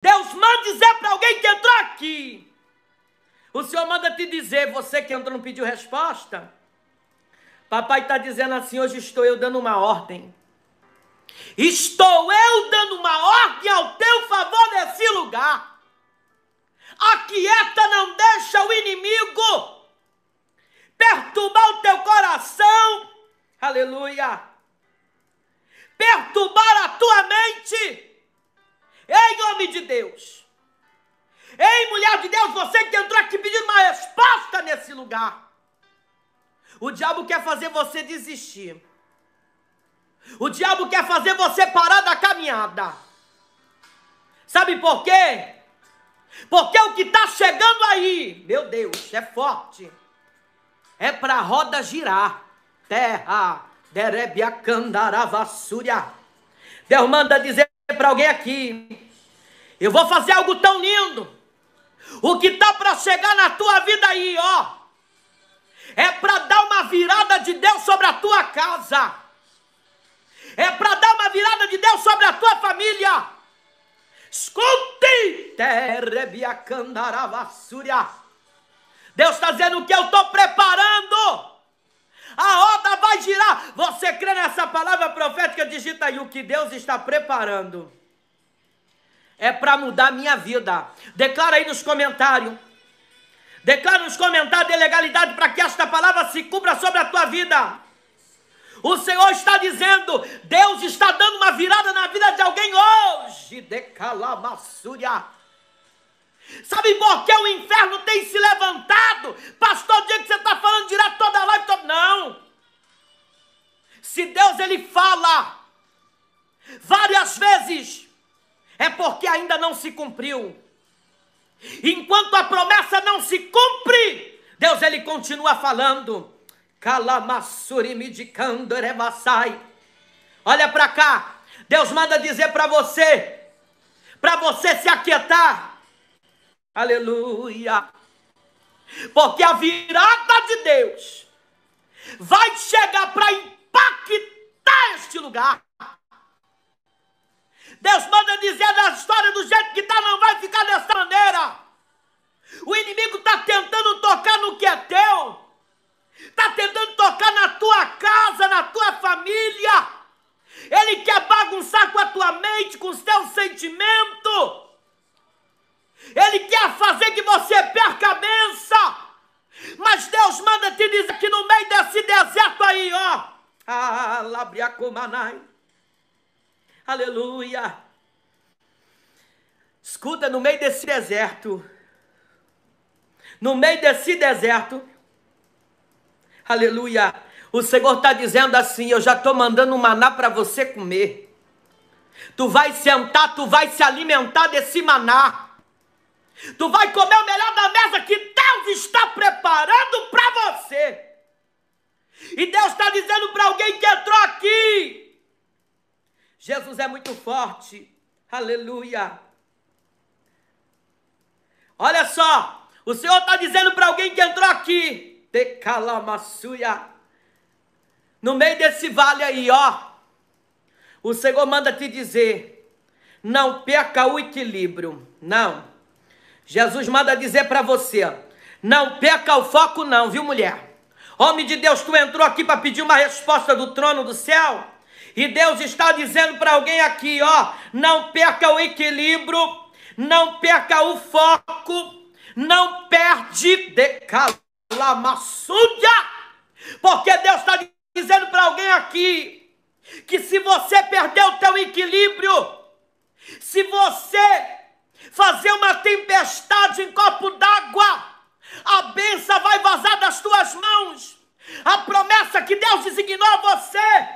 Deus manda dizer para alguém que entrou aqui. O Senhor manda te dizer, você que entrou não pediu resposta. Papai está dizendo assim: hoje estou eu dando uma ordem. Estou eu dando uma ordem ao teu favor nesse lugar. Aquieta, não deixa o inimigo perturbar o teu coração. Aleluia. Perturbar a tua mente Ei, homem de Deus! Ei, mulher de Deus, você que entrou aqui pedindo uma resposta nesse lugar. O diabo quer fazer você desistir. O diabo quer fazer você parar da caminhada. Sabe por quê? Porque o que está chegando aí, meu Deus, é forte. É para a roda girar. Terra, derebia vassúria. Deus manda dizer para alguém aqui. Eu vou fazer algo tão lindo. O que tá para chegar na tua vida aí, ó, é para dar uma virada de Deus sobre a tua casa. É para dar uma virada de Deus sobre a tua família. Escute! Deus está dizendo que eu estou preparando. A roda vai girar. Essa palavra profética digita aí o que Deus está preparando. É para mudar minha vida. Declara aí nos comentários. Declara nos comentários de legalidade para que esta palavra se cubra sobre a tua vida. O Senhor está dizendo, Deus está dando uma virada na vida de alguém hoje. Decalamassúria. Sabe por que o inferno tem se levantado? Pastor, o dia que você está falando direto toda live, todo... não. Se Deus ele fala várias vezes, é porque ainda não se cumpriu. Enquanto a promessa não se cumpre, Deus ele continua falando. Kalamassurimidikandoremasai. Olha para cá. Deus manda dizer para você, para você se aquietar. Aleluia. Porque a virada de Deus vai chegar para impactar este lugar. Deus manda dizer da história do jeito que está, não vai ficar dessa maneira. O inimigo está tentando tocar no que é teu, está tentando tocar na tua casa, na tua família. Ele quer bagunçar com a tua mente, com os teus sentimentos. Ele quer fazer que Comanai. Aleluia. Escuta, no meio desse deserto, no meio desse deserto, aleluia, o Senhor está dizendo assim: Eu já estou mandando um maná para você comer. Tu vai sentar, tu vai se alimentar desse maná. Tu vai comer o melhor da mesa que Deus está preparando para você. E Deus está dizendo para alguém que entrou aqui: Jesus é muito forte. Aleluia. Olha só, o Senhor está dizendo para alguém que entrou aqui: Decalamassuia. No meio desse vale aí, ó. O Senhor manda te dizer: não perca o equilíbrio. Não. Jesus manda dizer para você: não perca o foco, não, viu, mulher? Homem de Deus, tu entrou aqui para pedir uma resposta do trono do céu? E Deus está dizendo para alguém aqui, ó, não perca o equilíbrio, não perca o foco, não perde de calamaçúdia, porque Deus está dizendo para alguém aqui que se você perder o teu equilíbrio, se você fazer uma tempestade em copo d'água, a benção vai vazar das tuas mãos. A promessa que Deus designou a você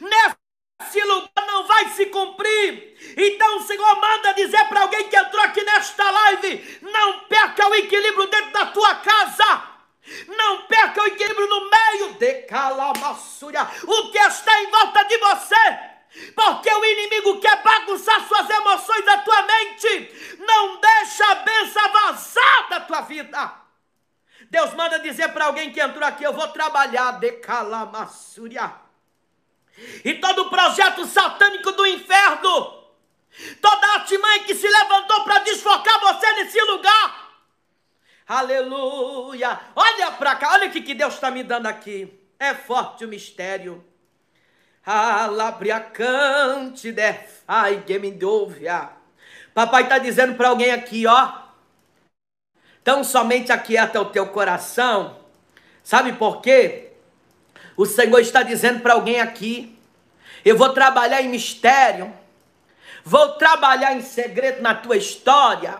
nesse lugar não vai se cumprir. Então o Senhor manda dizer para alguém que entrou aqui nesta live: não perca o equilíbrio dentro da tua casa. Não perca o equilíbrio no meio de calamassúria. O que está em volta de você? Porque o inimigo quer bagunçar suas emoções da tua mente. Não deixa a benção vazar da tua vida. Deus manda dizer para alguém que entrou aqui: eu vou trabalhar de calamassúria. E todo o projeto satânico do inferno, toda a que se levantou para desfocar você nesse lugar. Aleluia! Olha para cá, olha o que, que Deus está me dando aqui. É forte o mistério. Alabriacante, ai, que me dúvida. Papai está dizendo para alguém aqui, ó. Então somente aquieta o teu coração. Sabe por quê? O Senhor está dizendo para alguém aqui: eu vou trabalhar em mistério, vou trabalhar em segredo na tua história,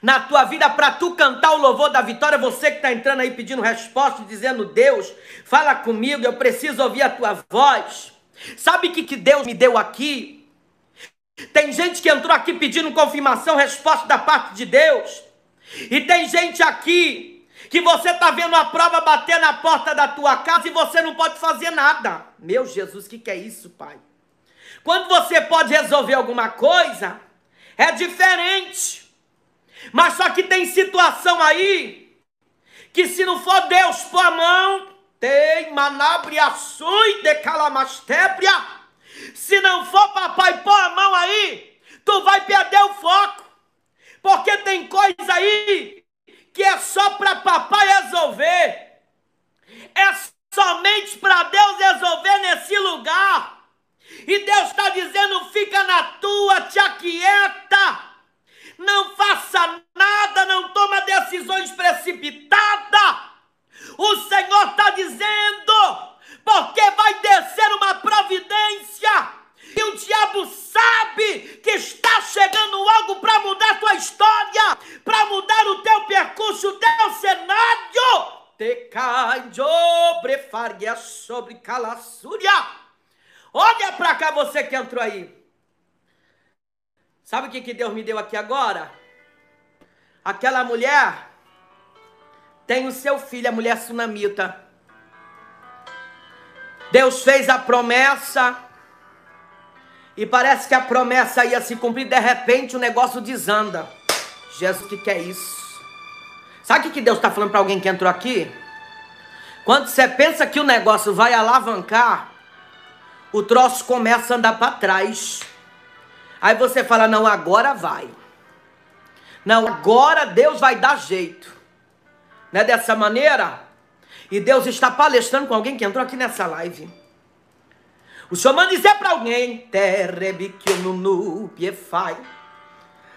na tua vida, para tu cantar o louvor da vitória. Você que está entrando aí pedindo resposta, dizendo: Deus, fala comigo, eu preciso ouvir a tua voz. Sabe o que, que Deus me deu aqui? Tem gente que entrou aqui pedindo confirmação, resposta da parte de Deus. E tem gente aqui que você está vendo a prova bater na porta da tua casa e você não pode fazer nada. Meu Jesus, o que, que é isso, Pai? Quando você pode resolver alguma coisa, é diferente. Mas só que tem situação aí que se não for Deus por a mão, tem manabriaçui de calamastépria. Se não for papai por a mão aí, tu vai perder o foco. Porque tem coisa aí que é só para papai resolver. É somente para Deus resolver nesse lugar. E Deus está dizendo: fica na tua, te aquieta. Não faça nada, não toma decisões precipitadas. O Senhor está dizendo: porque vai descer uma providência e o diabo sabe que está chegando algo para mudar a tua história, para mudar o teu percurso, o teu cenário. Te prefaria sobre calaçúria. Olha para cá você que entrou aí. Sabe o que, que Deus me deu aqui agora? Aquela mulher tem o seu filho, a mulher sunamita. Deus fez a promessa e parece que a promessa ia se cumprir, de repente o negócio desanda. Jesus, o que, que é isso? Sabe o que Deus está falando para alguém que entrou aqui? Quando você pensa que o negócio vai alavancar, o troço começa a andar para trás. Aí você fala: não, agora vai. Não, agora Deus vai dar jeito. Não é dessa maneira? E Deus está palestrando com alguém que entrou aqui nessa live. O xamã dizer pra alguém, o Nunu Piefai.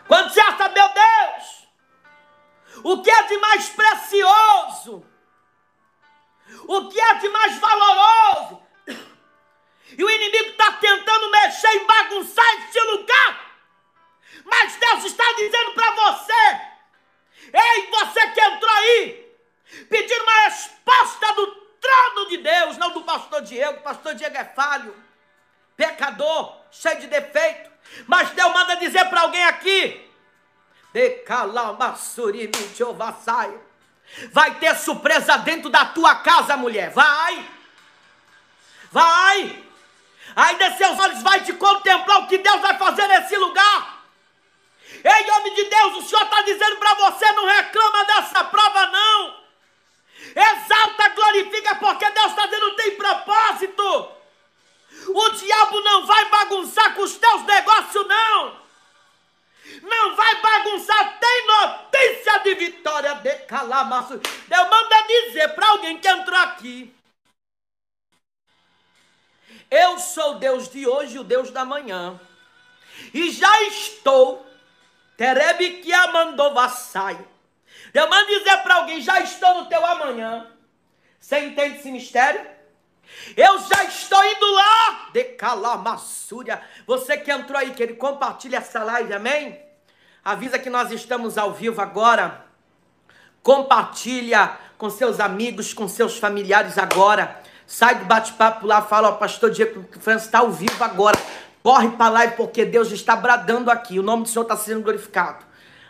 Quando você acha, meu Deus, o que é de mais precioso, o que é de mais valoroso, e o inimigo está tentando mexer e bagunçar esse lugar, mas Deus está dizendo para você, ei, você que entrou aí, pedir uma resposta do trono de Deus, não do pastor Diego, o pastor Diego é falho pecador, cheio de defeito. Mas Deus manda dizer para alguém aqui: Vai ter surpresa dentro da tua casa, mulher. Vai! Vai! Ainda seus olhos vai te contemplar o que Deus vai fazer nesse lugar. Ei, homem de Deus, o Senhor está dizendo para você: não reclama dessa prova, não. Exalta, glorifica, porque Deus está dizendo: tem propósito. O diabo não vai bagunçar com os teus negócios, não. Não vai bagunçar. Tem notícia de vitória de calamaço. Deus manda é dizer para alguém que entrou aqui. Eu sou o Deus de hoje e o Deus da manhã. E já estou. Terebe que amandou vassai. Deus manda dizer para alguém: já estou no teu amanhã. Você entende esse mistério? Eu já estou indo lá. De calamassúria. Você que entrou aí, que ele compartilha essa live, amém? Avisa que nós estamos ao vivo agora. Compartilha com seus amigos, com seus familiares agora. Sai do bate-papo lá, fala, ó, pastor Diego França está ao vivo agora. Corre para lá, porque Deus está bradando aqui. O nome do Senhor está sendo glorificado.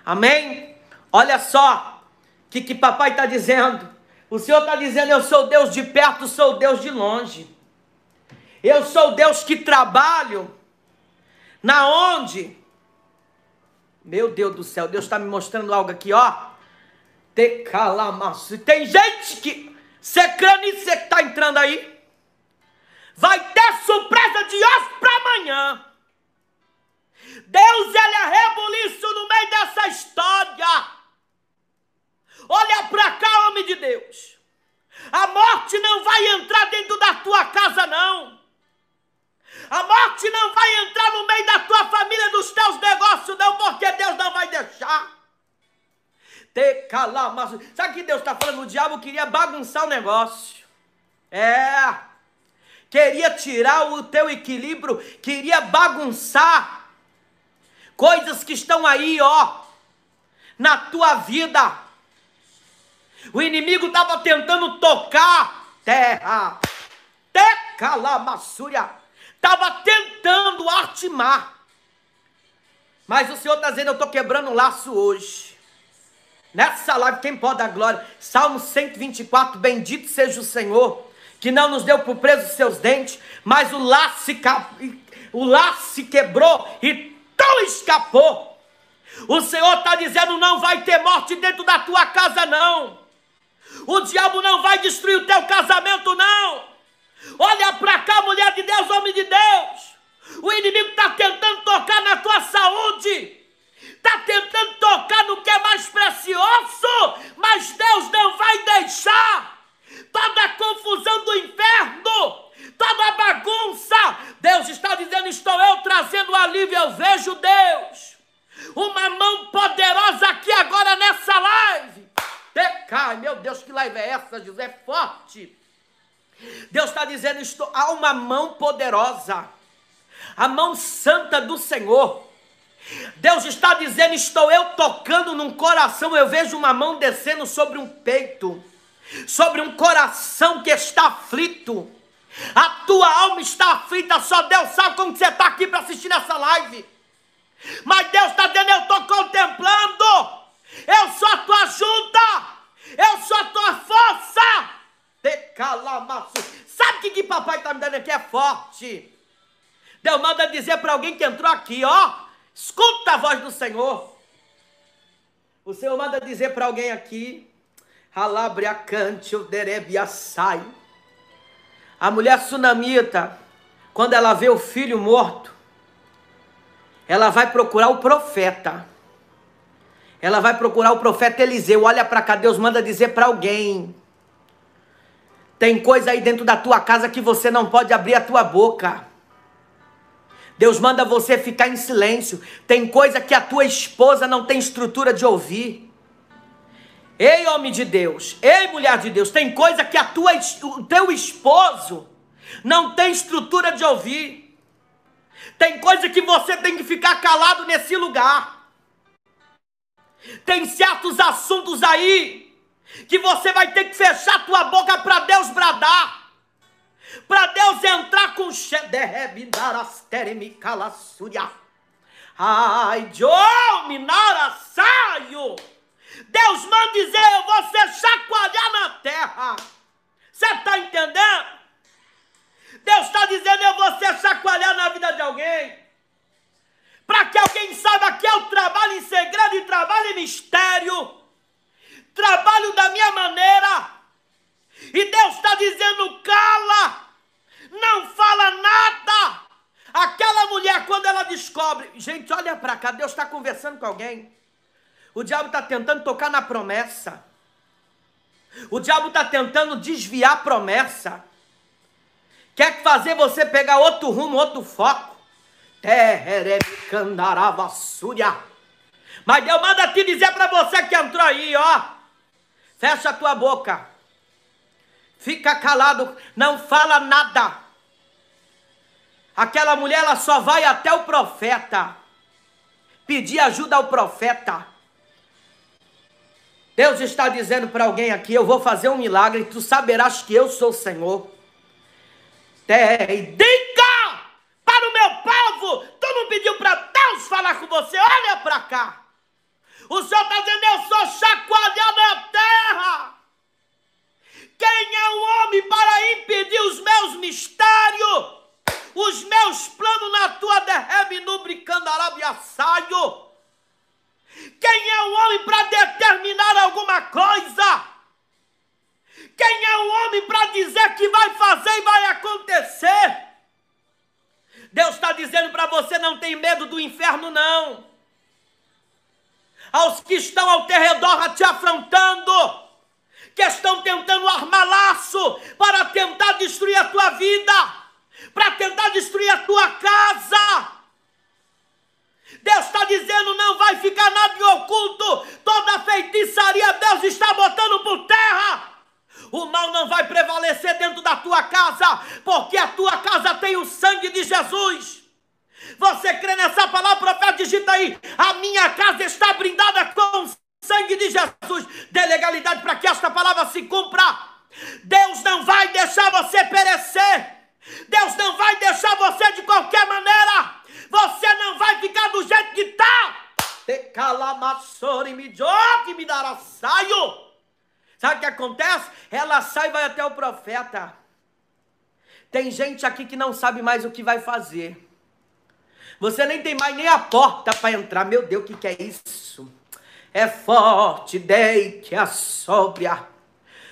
Amém? Olha só o que, que papai está dizendo. O Senhor está dizendo: Eu sou Deus de perto, sou Deus de longe. Eu sou Deus que trabalho. Na onde? Meu Deus do céu, Deus está me mostrando algo aqui, ó. Tem gente que. Secrane, você que está entrando aí. Vai ter surpresa de hoje para amanhã. Deus, ele é rebuliço no meio dessa história. Olha para cá, homem de Deus. A morte não vai entrar dentro da tua casa, não. A morte não vai entrar no meio da tua família, dos teus negócios, não, porque Deus não vai deixar. Mas Sabe que Deus está falando? O diabo queria bagunçar o negócio. É. Queria tirar o teu equilíbrio, queria bagunçar coisas que estão aí, ó, na tua vida o inimigo estava tentando tocar terra. Tecalamassúria. Estava tentando artimar. Mas o Senhor está dizendo, eu estou quebrando o laço hoje. Nessa live, quem pode dar glória? Salmo 124, bendito seja o Senhor, que não nos deu por preso os seus dentes, mas o laço se, o laço se quebrou e tão escapou. O Senhor está dizendo: não vai ter morte dentro da tua casa, não. O diabo não vai destruir o teu casamento, não. Olha para cá, mulher de uma mão poderosa, a mão santa do Senhor. Deus está dizendo: estou eu tocando num coração, eu vejo uma mão descendo sobre um peito, sobre um coração que está aflito. A tua alma está aflita, só Deus sabe como você está aqui para assistir essa live. Mas Deus está dizendo: eu estou contemplando, eu sou a tua ajuda, eu sou a tua força. Tecalamaçu. Sabe o que, que papai está me dando aqui? É forte. Deus manda dizer para alguém que entrou aqui, ó. Escuta a voz do Senhor. O Senhor manda dizer para alguém aqui. Halabriacante, sai. A mulher sunamita, quando ela vê o filho morto, ela vai procurar o profeta. Ela vai procurar o profeta Eliseu. Olha para cá, Deus manda dizer para alguém. Tem coisa aí dentro da tua casa que você não pode abrir a tua boca. Deus manda você ficar em silêncio. Tem coisa que a tua esposa não tem estrutura de ouvir. Ei, homem de Deus, ei, mulher de Deus, tem coisa que a tua, o teu esposo não tem estrutura de ouvir. Tem coisa que você tem que ficar calado nesse lugar. Tem certos assuntos aí que você vai ter que fechar tua boca para Deus bradar para Deus entrar com Ai, saio. Deus manda dizer, eu vou ser chacoalhar na terra. Você está entendendo? Deus está dizendo, eu vou ser chacoalhar na vida de alguém. Para que alguém saiba que eu trabalho em segredo e trabalho em mistério trabalho da minha maneira. E Deus está dizendo: cala, não fala nada. Aquela mulher, quando ela descobre, gente, olha para cá, Deus está conversando com alguém. O diabo está tentando tocar na promessa. O diabo está tentando desviar a promessa. Quer fazer você pegar outro rumo, outro foco. Mas Deus manda te dizer para você que entrou aí, ó. Fecha a tua boca. Fica calado, não fala nada. Aquela mulher ela só vai até o profeta. Pedir ajuda ao profeta. Deus está dizendo para alguém aqui: eu vou fazer um milagre, e tu saberás que eu sou o Senhor. Diga para o meu povo: tu não pediu para Deus falar com você, olha para cá. O Senhor está dizendo: eu sou chacoalhado da terra. Quem é o homem para impedir os meus mistérios? Os meus planos na tua nubricando lubricando saio. Quem é o homem para determinar alguma coisa? Quem é o homem para dizer que vai fazer e vai acontecer? Deus está dizendo para você: não tem medo do inferno, não aos que estão ao teu redor te afrontando, que estão tentando armar laço para tentar destruir a tua vida, para tentar destruir a tua casa. Deus está dizendo: não vai ficar nada em oculto, toda feitiçaria Deus está botando por terra. O mal não vai prevalecer dentro da tua casa, porque a tua casa tem o sangue de Jesus. Você crê nessa palavra, profeta? Digita aí. A minha casa está brindada com o sangue de Jesus. Dê legalidade para que esta palavra se cumpra. Deus não vai deixar você perecer. Deus não vai deixar você de qualquer maneira. Você não vai ficar do jeito que está. Calamassori me jogue, me dará saio. Sabe o que acontece? Ela sai e vai até o profeta. Tem gente aqui que não sabe mais o que vai fazer. Você nem tem mais nem a porta para entrar. Meu Deus, o que, que é isso? É forte, deite a sobra.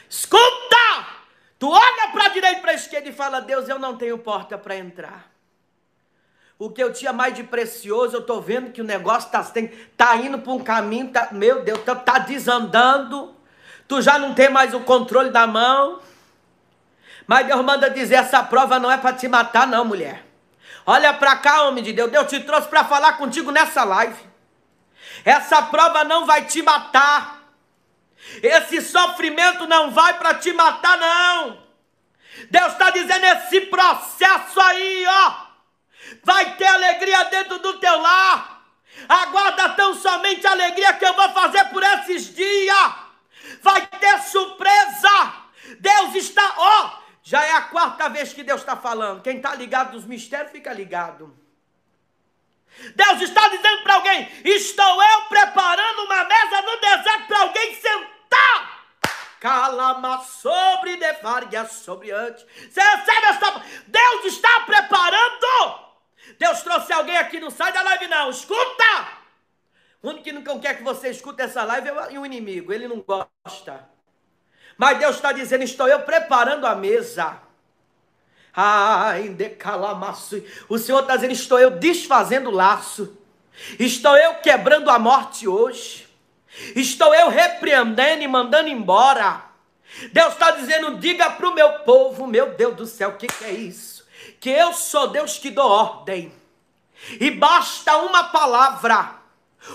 Escuta! Tu olha para a direita e para a esquerda e fala: Deus, eu não tenho porta para entrar. O que eu tinha mais de precioso, eu estou vendo que o negócio está tá indo para um caminho, tá, meu Deus, está tá desandando. Tu já não tem mais o controle da mão. Mas Deus manda dizer: essa prova não é para te matar, não, mulher. Olha para cá, homem de Deus. Deus te trouxe para falar contigo nessa live. Essa prova não vai te matar. Esse sofrimento não vai para te matar, não. Deus está dizendo esse processo aí, ó. Vai ter alegria dentro do teu lar. Aguarda tão somente a alegria que eu vou fazer por esses dias. Toda vez que Deus está falando, quem está ligado nos mistérios fica ligado. Deus está dizendo para alguém: Estou eu preparando uma mesa no deserto para alguém sentar. Calama sobre devaria sobre antes. Você recebe essa. Deus está preparando. Deus trouxe alguém aqui, não sai da live, não. Escuta! O único que não quer que você escute essa live é o inimigo, ele não gosta. Mas Deus está dizendo: Estou eu preparando a mesa ai decalamaço O Senhor está dizendo: estou eu desfazendo o laço, estou eu quebrando a morte hoje, estou eu repreendendo e mandando embora. Deus está dizendo: diga para o meu povo, meu Deus do céu, o que, que é isso? Que eu sou Deus que dou ordem, e basta uma palavra,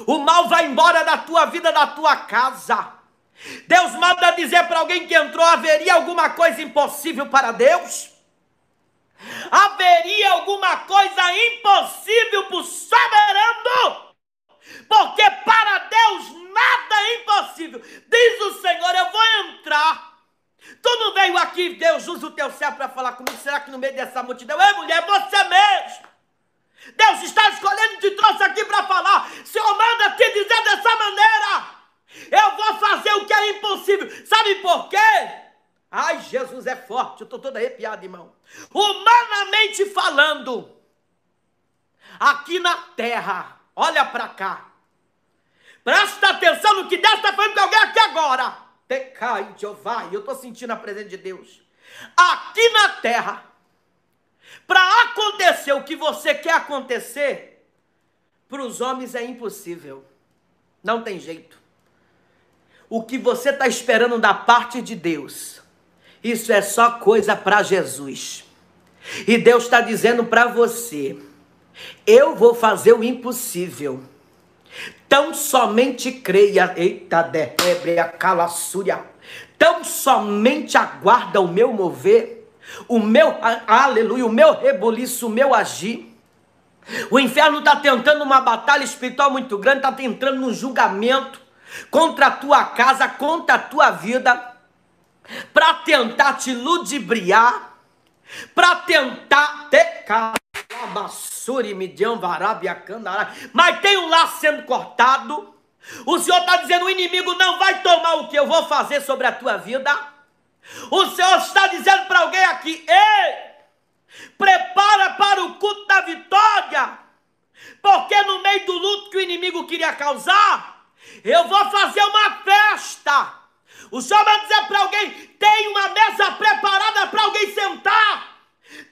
o mal vai embora da tua vida, da tua casa. Deus manda dizer para alguém que entrou: haveria alguma coisa impossível para Deus? haveria alguma coisa impossível para o soberano, porque para Deus nada é impossível. Diz o Senhor: Eu vou entrar. Tu não veio aqui, Deus usa o teu servo para falar comigo. Será que no meio dessa multidão? é mulher, você mesmo. Deus está escolhendo, te trouxe aqui para falar. Senhor, manda te dizer dessa maneira. Eu vou fazer o que é impossível. Sabe por quê? Ai, Jesus é forte, eu estou todo arrepiado, irmão. Humanamente falando, aqui na terra, olha para cá. Presta atenção no que Deus está falando com alguém aqui agora. Pecai, Jeová, eu estou sentindo a presença de Deus. Aqui na terra, para acontecer o que você quer acontecer, para os homens é impossível. Não tem jeito. O que você está esperando da parte de Deus isso é só coisa para Jesus. E Deus está dizendo para você: eu vou fazer o impossível. Tão somente creia. Eita, a calaçúria. Tão somente aguarda o meu mover, o meu, aleluia, o meu rebuliço, o meu agir. O inferno está tentando uma batalha espiritual muito grande, está tentando um julgamento contra a tua casa, contra a tua vida para tentar te ludibriar, para tentar pecar. Mas tem um laço sendo cortado. O Senhor está dizendo: o inimigo não vai tomar o que eu vou fazer sobre a tua vida. O Senhor está dizendo para alguém aqui: ei, prepara para o culto da vitória. Porque no meio do luto que o inimigo queria causar, eu vou fazer uma festa o Senhor vai dizer para alguém: tem uma mesa preparada para alguém sentar.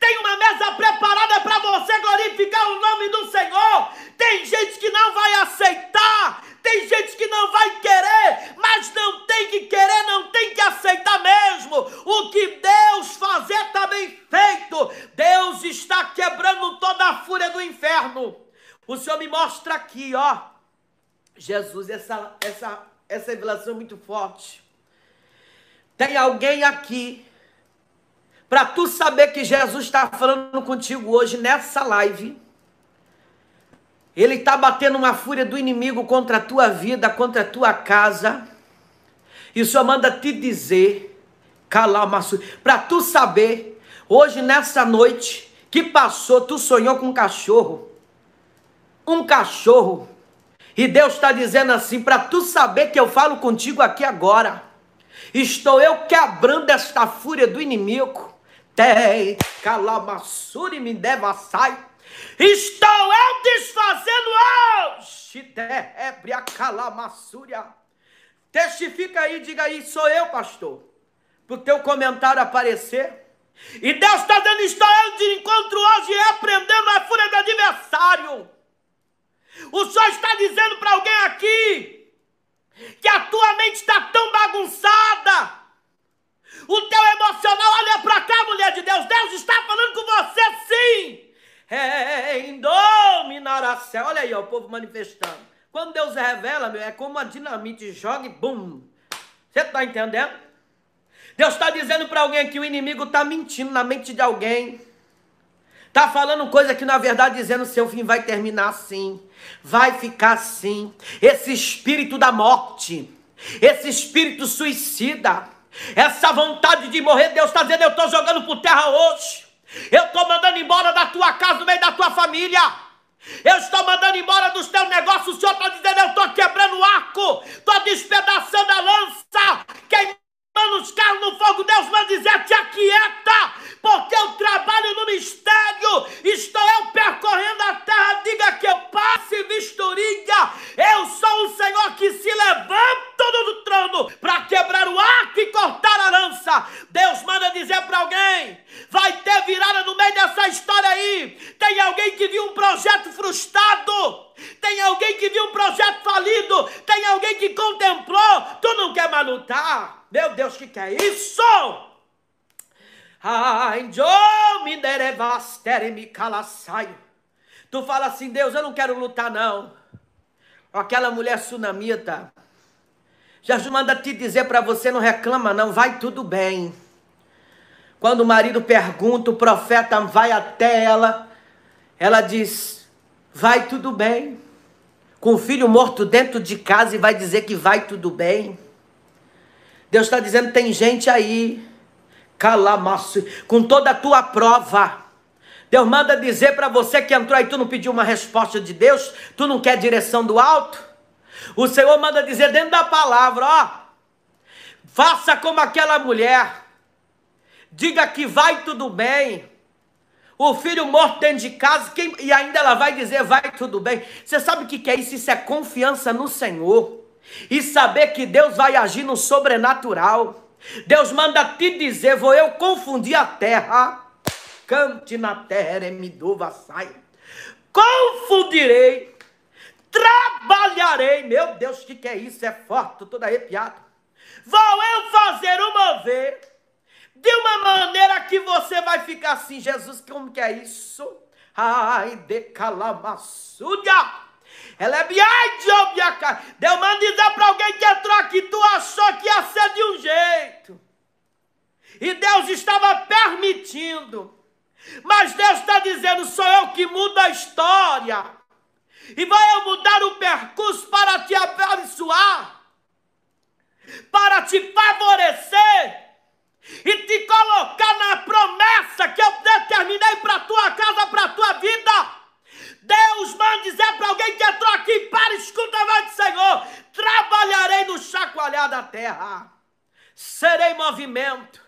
Tem uma mesa preparada para você glorificar o nome do Senhor. Tem gente que não vai aceitar, tem gente que não vai querer, mas não tem que querer, não tem que aceitar mesmo. O que Deus fazer está bem feito. Deus está quebrando toda a fúria do inferno. O Senhor me mostra aqui, ó. Jesus, essa, essa, essa revelação é muito forte. Tem alguém aqui para tu saber que Jesus está falando contigo hoje nessa live. Ele está batendo uma fúria do inimigo contra a tua vida, contra a tua casa. E só manda te dizer, calamaçu, para tu saber, hoje nessa noite que passou, tu sonhou com um cachorro. Um cachorro. E Deus está dizendo assim, para tu saber que eu falo contigo aqui agora. Estou eu quebrando esta fúria do inimigo. Tei, e me sai. Estou eu desfazendo hoje. a calamassúria. Testifica aí, diga aí, sou eu, pastor. Para o teu comentário aparecer. E Deus está dando história de encontro hoje, repreendendo a fúria do adversário. O Senhor está dizendo para alguém aqui: que a tua mente está tão bagunçada. O teu emocional, olha para cá, mulher de Deus. Deus está falando com você sim. a céu. Olha aí, ó, o povo manifestando. Quando Deus revela, meu, é como a dinamite joga e bum. Você está entendendo? Deus está dizendo para alguém que o inimigo está mentindo na mente de alguém. Tá falando coisa que na verdade dizendo seu fim vai terminar assim, vai ficar assim. Esse espírito da morte, esse espírito suicida, essa vontade de morrer, Deus está dizendo: eu estou jogando por terra hoje. Eu estou mandando embora da tua casa, no meio da tua família. Eu estou mandando embora dos teus negócios. O Senhor está dizendo: eu estou quebrando o arco, estou despedaçando a lança. Quem nos carros no fogo, Deus vai dizer: te aquieta, porque eu trabalho no mistério, estou eu percorrendo a terra, diga que eu passe vistoria, eu sou o Senhor que se levanta do trono para quebrar o ar cala Kalassaio. Tu fala assim, Deus, eu não quero lutar, não. Aquela mulher sunamita. Jesus manda te dizer para você, não reclama, não, vai tudo bem. Quando o marido pergunta, o profeta vai até ela. Ela diz: Vai tudo bem. Com o filho morto dentro de casa e vai dizer que vai tudo bem. Deus está dizendo: tem gente aí, calamaço, com toda a tua prova Deus manda dizer para você que entrou e tu não pediu uma resposta de Deus, tu não quer direção do alto. O Senhor manda dizer dentro da palavra, ó, faça como aquela mulher. Diga que vai tudo bem. O filho morto dentro de casa, quem, e ainda ela vai dizer, vai tudo bem. Você sabe o que, que é isso? Isso é confiança no Senhor. E saber que Deus vai agir no sobrenatural. Deus manda te dizer, vou eu confundir a terra cante na terra e me dova saia, Confundirei, trabalharei. Meu Deus, o que, que é isso? É forte, tô todo arrepiado. Vou eu fazer o mover de uma maneira que você vai ficar assim. Jesus, como que é isso? Ai, de calamassúdia. Ela é biaca. Deus manda dizer para alguém que entrou aqui, tu achou que ia ser de um jeito. E Deus estava permitindo mas Deus está dizendo: sou eu que mudo a história. E vai eu mudar o percurso para te abençoar, para te favorecer e te colocar na promessa que eu determinei para tua casa, para tua vida. Deus manda dizer para alguém que entrou aqui, para, escuta a voz do Senhor. Trabalharei no chacoalhar da terra, serei movimento.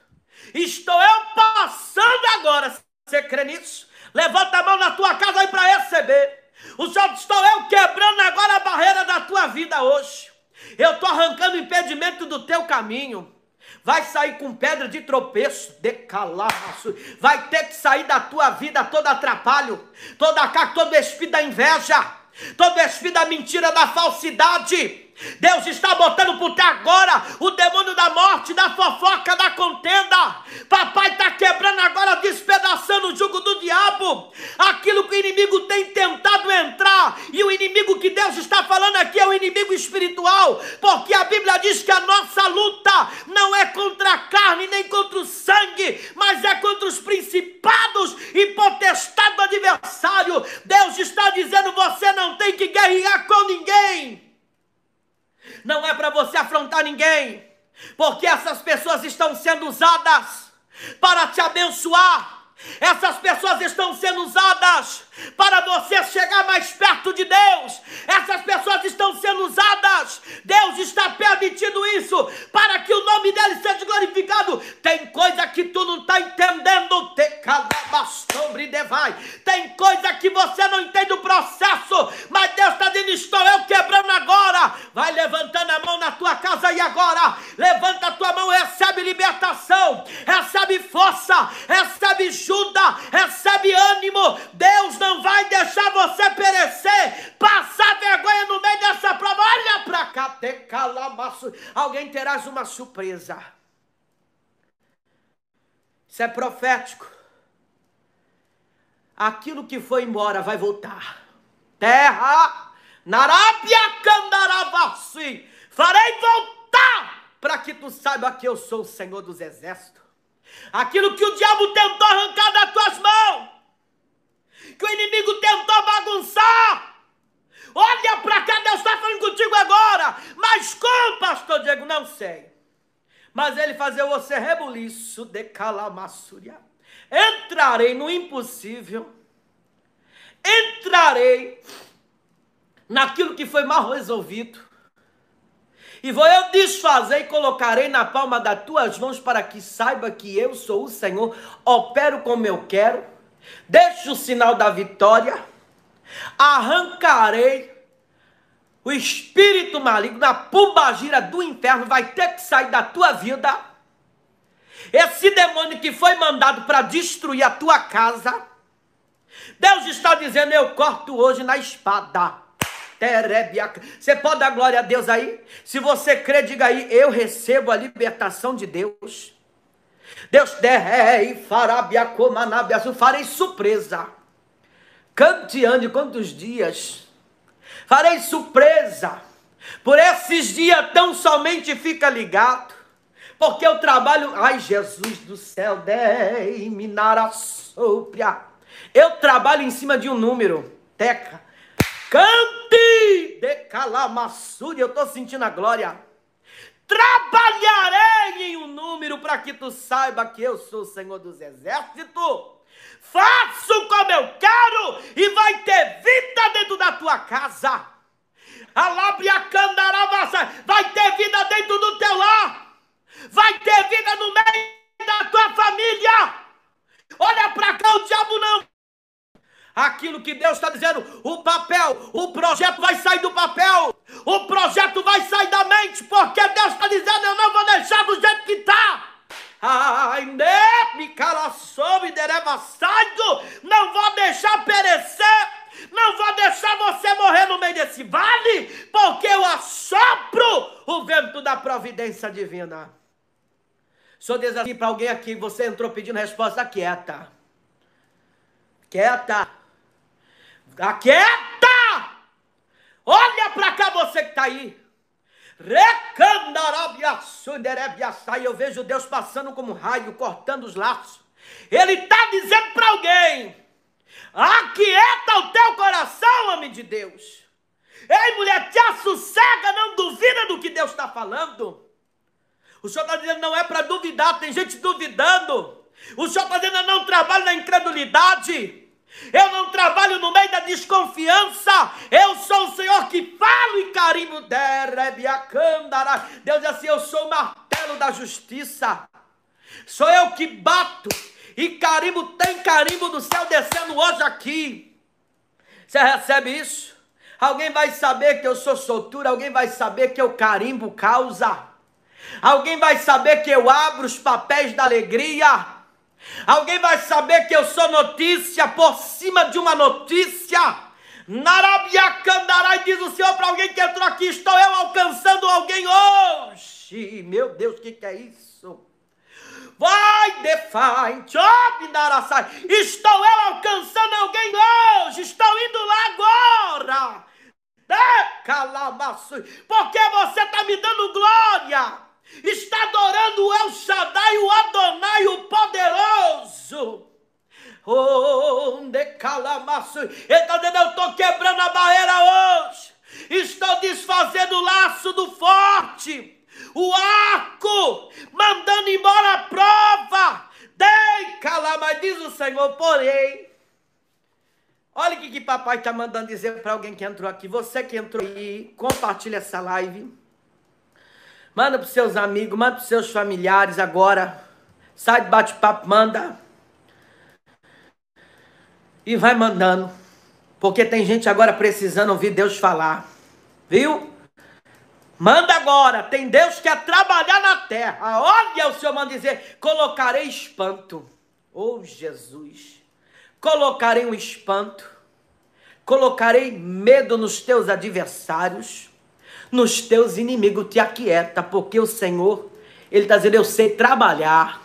Estou eu passando agora, você crê nisso? Levanta a mão na tua casa aí para receber. O Senhor diz: estou eu quebrando agora a barreira da tua vida hoje. Eu estou arrancando o impedimento do teu caminho. Vai sair com pedra de tropeço, decalaço. Vai ter que sair da tua vida todo atrapalho, toda caca, todo espírito da inveja, todo espírito da mentira, da falsidade Deus está botando por terra agora o demônio da morte, da fofoca, da contenda. Papai está quebrando agora, despedaçando o jugo do diabo. Aquilo que o inimigo tem tentado entrar. E o inimigo que Deus está falando aqui é o inimigo espiritual. Porque a Bíblia diz que a nossa luta não é contra a carne nem contra o sangue, mas é contra os principados e potestade do adversário. Deus está dizendo: você não tem que guerrear com ninguém não é para você afrontar ninguém, porque essas pessoas estão sendo usadas para te abençoar, essas pessoas estão sendo usadas para você chegar mais perto de Deus. Essas pessoas estão sendo usadas. Deus está permitindo isso para que o nome dele seja glorificado. Tem coisa que tu não está entendendo. Tem coisa que você não entende o processo, mas Deus está dizendo: estou eu quebrando agora. Vai levantando a mão na tua casa e agora. Levanta a tua mão, recebe libertação, recebe força, recebe ajuda, recebe ânimo. Deus não não vai deixar você perecer, passar vergonha no meio dessa prova. Olha para cá, te calamaço. Alguém terás uma surpresa. Isso é profético. Aquilo que foi embora vai voltar. Terra, Narábia Candarabassi, farei voltar para que tu saiba que eu sou o Senhor dos Exércitos. Aquilo que o diabo tentou arrancar das tuas mãos, que o inimigo tentou bagunçar. Olha para cá, Deus está falando contigo agora. Mas como, pastor Diego? Não sei. Mas ele fazer você rebuliço de calamassúria. Entrarei no impossível. Entrarei naquilo que foi mal resolvido. E vou eu desfazer e colocarei na palma das tuas mãos para que saiba que eu sou o Senhor, opero como eu quero Deixe o sinal da vitória. Arrancarei o espírito maligno, a pombagira do inferno vai ter que sair da tua vida. Esse demônio que foi mandado para destruir a tua casa, Deus está dizendo: Eu corto hoje na espada. Você pode dar glória a Deus aí? Se você crê, diga aí: Eu recebo a libertação de Deus. Deus derrei, farabia, comanabiaçu, farei surpresa. Cante ande quantos dias. Farei surpresa. Por esses dias tão somente fica ligado. Porque eu trabalho. Ai, Jesus do céu, dei minara sopra. Eu trabalho em cima de um número. Teca. Cante! De eu estou sentindo a glória trabalharei em um número para que tu saiba que eu sou o Senhor dos Exércitos. Faço como eu quero e vai ter vida dentro da tua casa. A a candaravassa, vai ter vida dentro do teu lar, vai ter vida no meio da tua família. Olha para cá, o diabo não aquilo que Deus está dizendo, o papel, o projeto vai sair do papel, o projeto vai sair da mente, porque Deus está dizendo: eu não vou deixar do jeito que está. Ai, me calaçou, me derevassaio, não vou deixar perecer, não vou deixar você morrer no meio desse vale, porque eu assopro o vento da providência divina. O Senhor diz assim para alguém aqui, você entrou pedindo resposta quieta. Quieta. Tá quieta! Olha para cá você que tá aí. Eu vejo Deus passando como um raio, cortando os laços. Ele está dizendo para alguém: aquieta o teu coração, homem de Deus. Ei, mulher, te sossega, não duvida do que Deus está falando. O Senhor está dizendo, não é para duvidar, tem gente duvidando. O Senhor está dizendo, não trabalho na incredulidade. Eu não trabalho no meio da desconfiança. Eu sou o Senhor que falo e carimbo derebiacandara. Deus diz assim: Eu sou o martelo da justiça. Sou eu que bato. E carimbo tem carimbo do céu descendo hoje aqui. Você recebe isso? Alguém vai saber que eu sou soltura, alguém vai saber que eu carimbo causa. Alguém vai saber que eu abro os papéis da alegria. Alguém vai saber que eu sou notícia por cima de uma notícia? Narabiacandarai diz o Senhor para alguém que entrou aqui: estou eu alcançando alguém hoje. Meu Deus, o que, que é isso? Vai de frente, Estou eu alcançando alguém hoje. Estou indo lá agora. Né, Porque você está me dando glória está adorando o El Shaddai, o Adonai, o poderoso. Onde calamaço, eu estou quebrando a barreira hoje, estou desfazendo o laço do forte, o arco, mandando embora a prova. Dei mas diz o Senhor, porém. Olha o que, que papai está mandando dizer para alguém que entrou aqui. Você que entrou aí, compartilha essa live. Manda pros seus amigos, manda pros seus familiares agora. Sai de bate-papo, manda. E vai mandando. Porque tem gente agora precisando ouvir Deus falar. Viu? Manda agora. Tem Deus que quer trabalhar na terra. Olha o Senhor manda dizer: colocarei espanto. Oh, Jesus. Colocarei um espanto. Colocarei medo nos teus adversários nos teus inimigos te aquieta, porque o Senhor, Ele está dizendo, eu sei trabalhar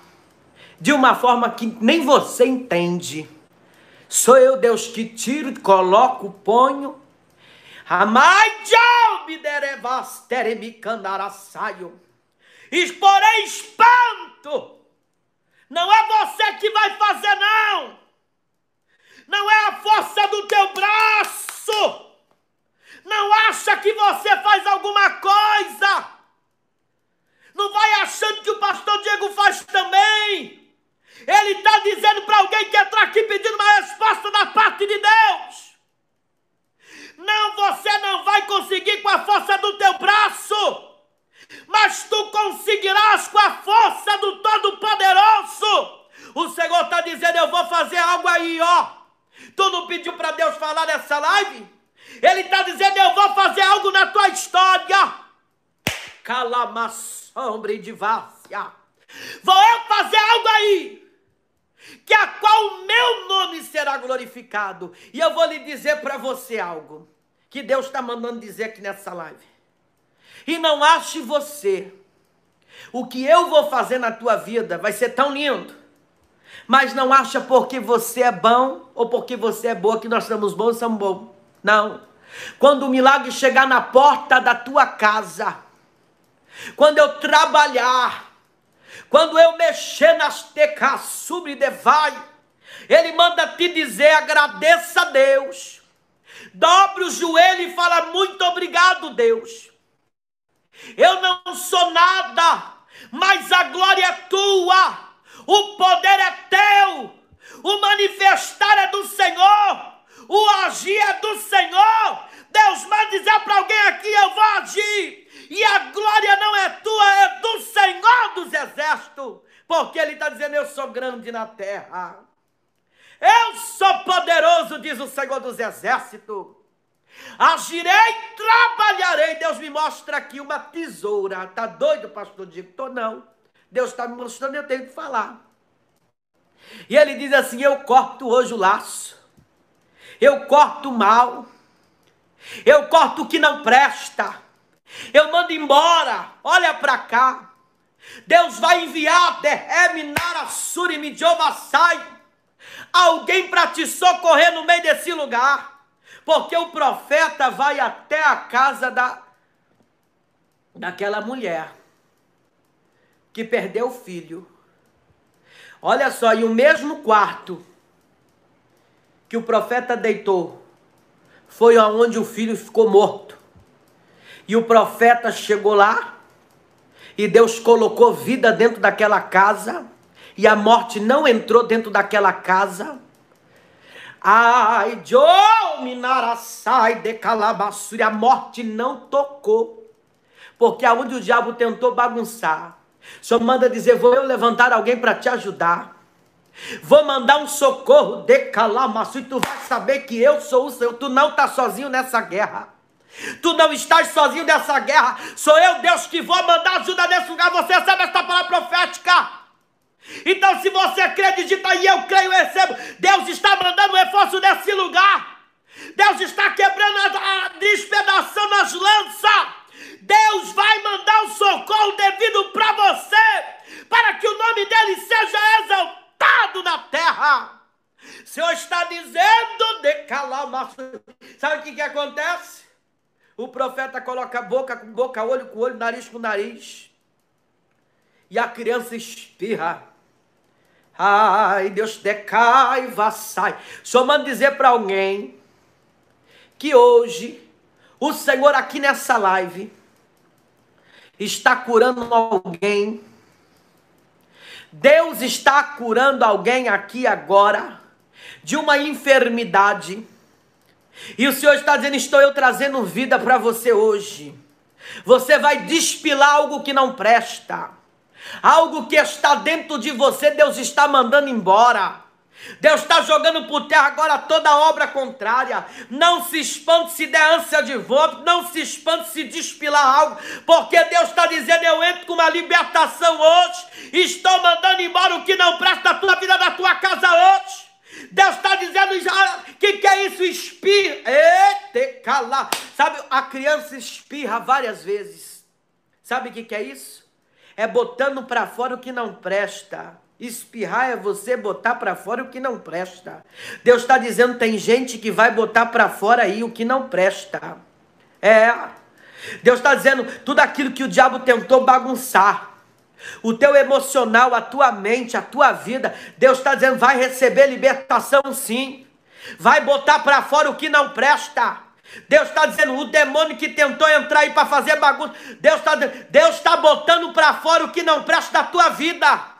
de uma forma que nem você entende. Sou eu, Deus, que tiro, coloco, ponho. Exporei espanto. Não é você que vai fazer, não. Não é a força do teu braço não acha que você faz alguma coisa. Não vai achando que o pastor Diego faz também. Ele está dizendo para alguém que entrar aqui pedindo uma resposta da parte de Deus. Não, você não vai conseguir com a força do teu braço, mas tu conseguirás com a força do Todo-Poderoso. O Senhor está dizendo: Eu vou fazer algo aí, ó. Tu não pediu para Deus falar nessa live? Ele está dizendo: Eu vou fazer algo na tua história. Calamassambre de várzea. Vou eu fazer algo aí. Que a qual o meu nome será glorificado. E eu vou lhe dizer para você algo. Que Deus está mandando dizer aqui nessa live. E não ache você. O que eu vou fazer na tua vida vai ser tão lindo. Mas não acha porque você é bom ou porque você é boa que nós somos bons e somos bons. Não. Quando o milagre chegar na porta da tua casa, quando eu trabalhar, quando eu mexer nas tecas devai, ele manda te dizer: agradeça a Deus, dobre o joelho e fala: muito obrigado, Deus. Eu não sou nada, mas a glória é tua, o poder é teu, o manifestar é do Senhor. O agir é do Senhor. Deus vai dizer para alguém aqui: eu vou agir. E a glória não é tua, é do Senhor dos Exércitos. Porque Ele está dizendo: eu sou grande na terra. Eu sou poderoso, diz o Senhor dos Exércitos. Agirei, trabalharei. Deus me mostra aqui uma tesoura. Tá doido, pastor Digo? Tô não. Deus está me mostrando, eu tenho que falar. E ele diz assim: Eu corto hoje o laço eu corto o mal. Eu corto o que não presta. Eu mando embora. Olha para cá. Deus vai enviar alguém para te socorrer no meio desse lugar. Porque o profeta vai até a casa da daquela mulher que perdeu o filho. Olha só, e o mesmo quarto que o profeta deitou foi aonde o filho ficou morto. E o profeta chegou lá e Deus colocou vida dentro daquela casa e a morte não entrou dentro daquela casa. Ai, sai de calabassuri, a morte não tocou. Porque aonde o diabo tentou bagunçar, só manda dizer: "Vou eu levantar alguém para te ajudar". Vou mandar um socorro de calamaço e tu vai saber que eu sou o Senhor. Tu não está sozinho nessa guerra. Tu não estás sozinho nessa guerra. Sou eu, Deus, que vou mandar ajuda nesse lugar. Você sabe esta palavra profética. Então, se você acredita e eu creio, eu recebo. Deus está mandando um reforço nesse lugar. Deus está que, que acontece? O profeta coloca boca com boca, olho com olho, nariz com nariz. E a criança espirra. Ai, Deus decai, sai. Só dizer para alguém que hoje o Senhor aqui nessa live está curando alguém. Deus está curando alguém aqui agora de uma enfermidade e o Senhor está dizendo: Estou eu trazendo vida para você hoje. Você vai despilar algo que não presta. Algo que está dentro de você, Deus está mandando embora. Deus está jogando por terra agora toda obra contrária. Não se espante se der ânsia de vômito. Não se espante se despilar algo. Porque Deus está dizendo: Eu entro com uma libertação hoje. Estou mandando embora o que não presta a tua vida da tua casa hoje. Deus está dizendo que que é isso? Espirra. cala. Sabe, a criança espirra várias vezes. Sabe o que, que é isso? É botando para fora o que não presta. Espirrar é você botar para fora o que não presta. Deus está dizendo tem gente que vai botar para fora aí o que não presta. É. Deus está dizendo tudo aquilo que o diabo tentou bagunçar o teu emocional, a tua mente, a tua vida. Deus está dizendo: vai receber libertação sim, vai botar para fora o que não presta. Deus está dizendo, o demônio que tentou entrar aí para fazer bagunça, Deus está Deus tá botando para fora o que não presta da tua vida.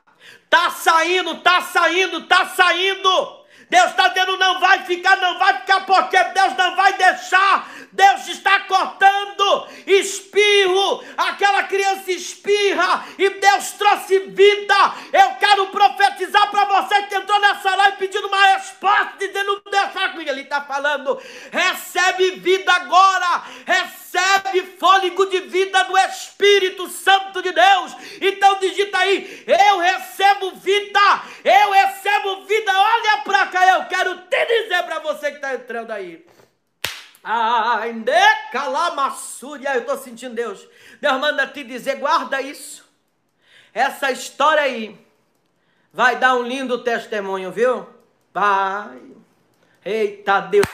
Tá saindo, tá saindo, tá saindo. Deus está dizendo: não vai ficar, não vai ficar, porque Deus não vai deixar. Deus está cortando espirro, aquela criança espirra e Deus trouxe vida. Eu quero profetizar para você que entrou nessa live pedindo uma resposta, dizendo: Deus, comigo, ele está falando, recebe vida agora, recebe recebe fôlego de vida do Espírito Santo de Deus. Então digita aí: eu recebo vida, eu recebo vida. Olha para cá, eu quero te dizer para você que está entrando aí. Ainda calamassúria, eu estou sentindo Deus. Deus manda te dizer: guarda isso. Essa história aí vai dar um lindo testemunho, viu? Vai. Eita Deus,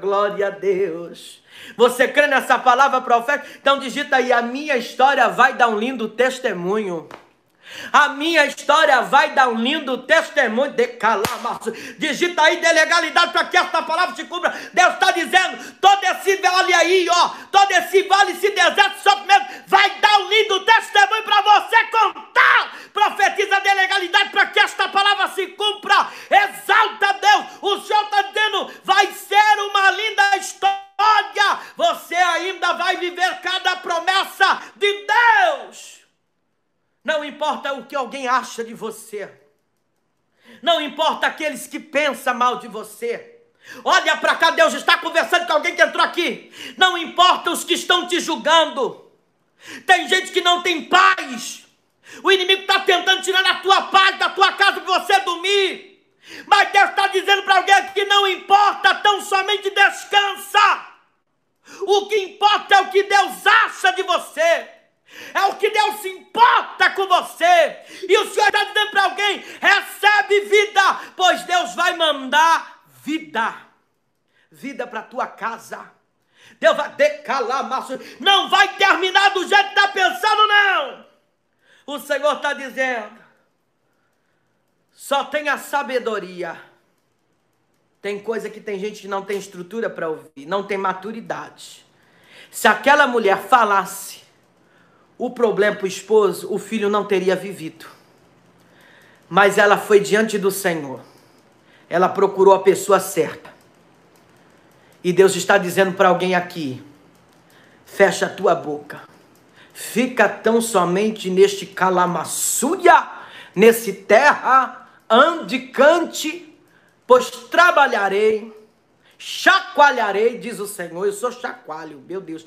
glória a Deus. Você crê nessa palavra profética? Então digita aí, a minha história vai dar um lindo testemunho. A minha história vai dar um lindo testemunho de calamaço. Digita aí de legalidade para que esta palavra se cumpra. Deus está dizendo: todo esse vale aí, ó, todo esse vale, esse deserto, sofrimento, vai dar um lindo testemunho para você contar. Profetiza de legalidade para que esta palavra se cumpra. Exalta Deus. O Senhor está dizendo: vai ser uma linda história. Você ainda vai viver cada promessa de Deus. Não importa o que alguém acha de você. Não importa aqueles que pensam mal de você. Olha para cá, Deus está conversando com alguém que entrou aqui. Não importa os que estão te julgando. Tem gente que não tem paz. O inimigo está tentando tirar a tua paz da tua casa para você dormir. Mas Deus está dizendo para alguém que não importa, tão somente descansa. O que importa é o que Deus acha de você. É o que Deus se importa com você. E o Senhor está dizendo para alguém: recebe vida, pois Deus vai mandar vida. Vida para tua casa. Deus vai decalar, mas Não vai terminar do jeito que está pensando, não. O Senhor está dizendo: só tem a sabedoria. Tem coisa que tem gente que não tem estrutura para ouvir, não tem maturidade. Se aquela mulher falasse o problema para o esposo, o filho não teria vivido. Mas ela foi diante do Senhor. Ela procurou a pessoa certa. E Deus está dizendo para alguém aqui: fecha a tua boca. Fica tão somente neste calamaçuia, nesse terra, ande, cante, pois trabalharei, chacoalharei, diz o Senhor. Eu sou chacoalho, meu Deus.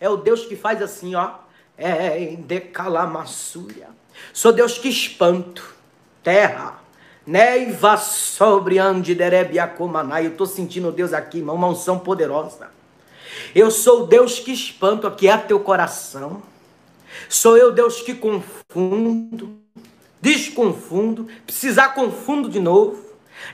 É o Deus que faz assim, ó é de decalamassuria. Sou Deus que espanto terra. Neiva né, sobre Anderebiacomaná. Eu estou sentindo Deus aqui, irmão, uma unção poderosa. Eu sou o Deus que espanto aqui a é teu coração. Sou eu Deus que confundo, desconfundo, precisar confundo de novo.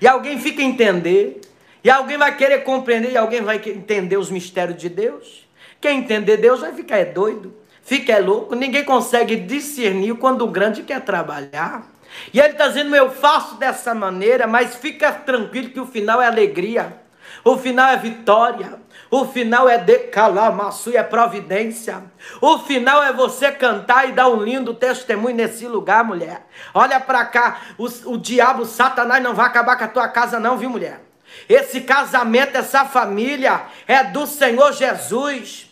E alguém fica a entender, e alguém vai querer compreender, e alguém vai entender os mistérios de Deus. Quem entender Deus vai ficar é doido. Fica é louco, ninguém consegue discernir quando o grande quer é trabalhar. E ele está dizendo: eu faço dessa maneira, mas fica tranquilo que o final é alegria, o final é vitória, o final é e é providência. O final é você cantar e dar um lindo testemunho nesse lugar, mulher. Olha para cá, o, o diabo, o Satanás não vai acabar com a tua casa, não, viu, mulher? Esse casamento, essa família é do Senhor Jesus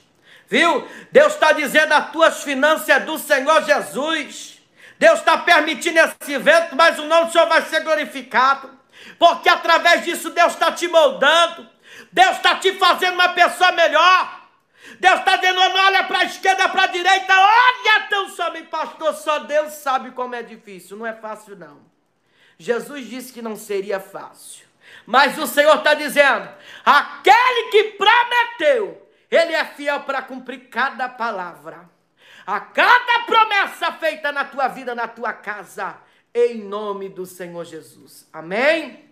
viu? Deus está dizendo: as tuas finanças é do Senhor Jesus. Deus está permitindo esse evento, mas o nome do Senhor vai ser glorificado, porque através disso Deus está te moldando, Deus está te fazendo uma pessoa melhor. Deus está dizendo: olha para a esquerda, para a direita, olha tão somente, pastor. Só Deus sabe como é difícil, não é fácil, não. Jesus disse que não seria fácil, mas o Senhor está dizendo: aquele que prometeu, ele é fiel para cumprir cada palavra, a cada promessa feita na tua vida, na tua casa, em nome do Senhor Jesus. Amém?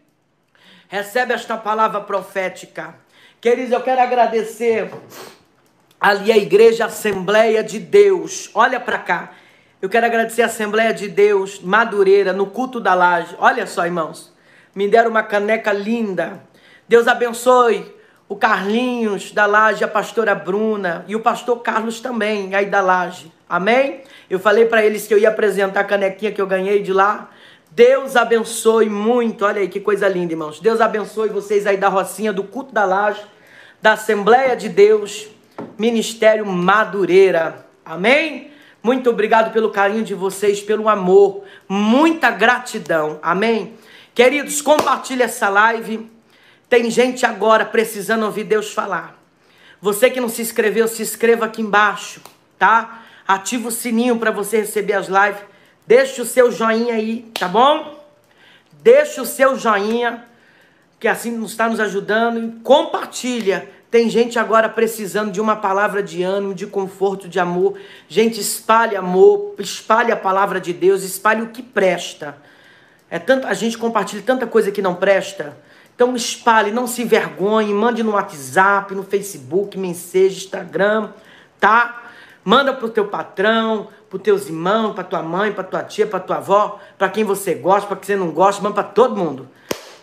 Recebe esta palavra profética. Queridos, eu quero agradecer ali a igreja Assembleia de Deus. Olha para cá. Eu quero agradecer a Assembleia de Deus, Madureira, no culto da laje. Olha só, irmãos. Me deram uma caneca linda. Deus abençoe o Carlinhos da Laje, a pastora Bruna e o pastor Carlos também, aí da Laje. Amém? Eu falei para eles que eu ia apresentar a canequinha que eu ganhei de lá. Deus abençoe muito. Olha aí que coisa linda, irmãos. Deus abençoe vocês aí da Rocinha, do culto da Laje, da Assembleia de Deus, Ministério Madureira. Amém? Muito obrigado pelo carinho de vocês, pelo amor, muita gratidão. Amém? Queridos, compartilhe essa live tem gente agora precisando ouvir Deus falar. Você que não se inscreveu, se inscreva aqui embaixo, tá? Ativa o sininho para você receber as lives. Deixa o seu joinha aí, tá bom? Deixa o seu joinha, que assim está nos ajudando. E compartilha. Tem gente agora precisando de uma palavra de ânimo, de conforto, de amor. Gente, espalhe amor, espalhe a palavra de Deus, espalhe o que presta. É tanto, a gente compartilha tanta coisa que não presta. Então espalhe, não se vergonhe, mande no WhatsApp, no Facebook, mensagem, Instagram, tá? Manda pro teu patrão, pro teus irmãos, pra tua mãe, pra tua tia, pra tua avó, pra quem você gosta, pra quem você não gosta, manda pra todo mundo.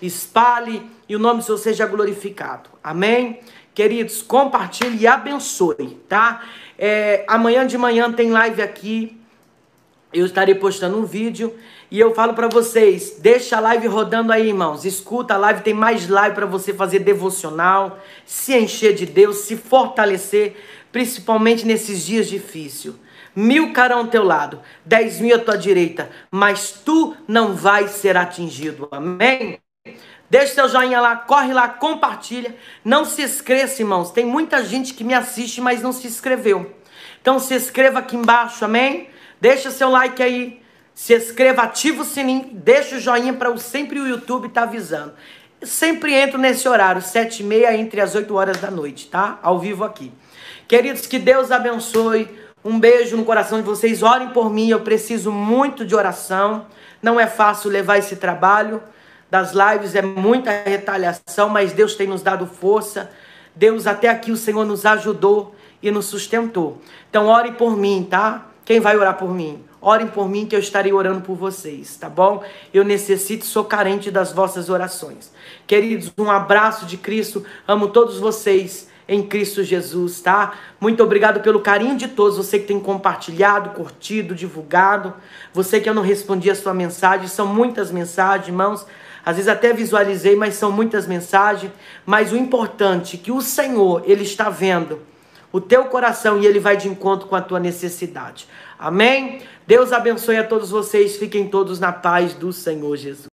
Espalhe e o nome do Senhor seja glorificado. Amém? Queridos, compartilhe e abençoe, tá? É, amanhã de manhã tem live aqui. Eu estarei postando um vídeo e eu falo para vocês, deixa a live rodando aí, irmãos. Escuta a live, tem mais live para você fazer devocional, se encher de Deus, se fortalecer, principalmente nesses dias difíceis. Mil carão ao teu lado, dez mil à tua direita, mas tu não vais ser atingido. Amém? Deixa seu joinha lá, corre lá, compartilha. Não se esqueça, irmãos. Tem muita gente que me assiste, mas não se inscreveu. Então se inscreva aqui embaixo, amém? Deixa seu like aí. Se inscreva, ativa o sininho, deixa o joinha para o sempre o YouTube tá avisando. sempre entro nesse horário, 7 e meia, entre as 8 horas da noite, tá? Ao vivo aqui. Queridos, que Deus abençoe. Um beijo no coração de vocês. Orem por mim, eu preciso muito de oração. Não é fácil levar esse trabalho das lives, é muita retaliação, mas Deus tem nos dado força. Deus, até aqui, o Senhor nos ajudou e nos sustentou. Então, ore por mim, tá? Quem vai orar por mim? Orem por mim que eu estarei orando por vocês, tá bom? Eu necessito, sou carente das vossas orações. Queridos, um abraço de Cristo. Amo todos vocês em Cristo Jesus, tá? Muito obrigado pelo carinho de todos, você que tem compartilhado, curtido, divulgado, você que eu não respondi a sua mensagem, são muitas mensagens, irmãos. Às vezes até visualizei, mas são muitas mensagens, mas o importante é que o Senhor, ele está vendo o teu coração e ele vai de encontro com a tua necessidade. Amém? Deus abençoe a todos vocês. Fiquem todos na paz do Senhor Jesus.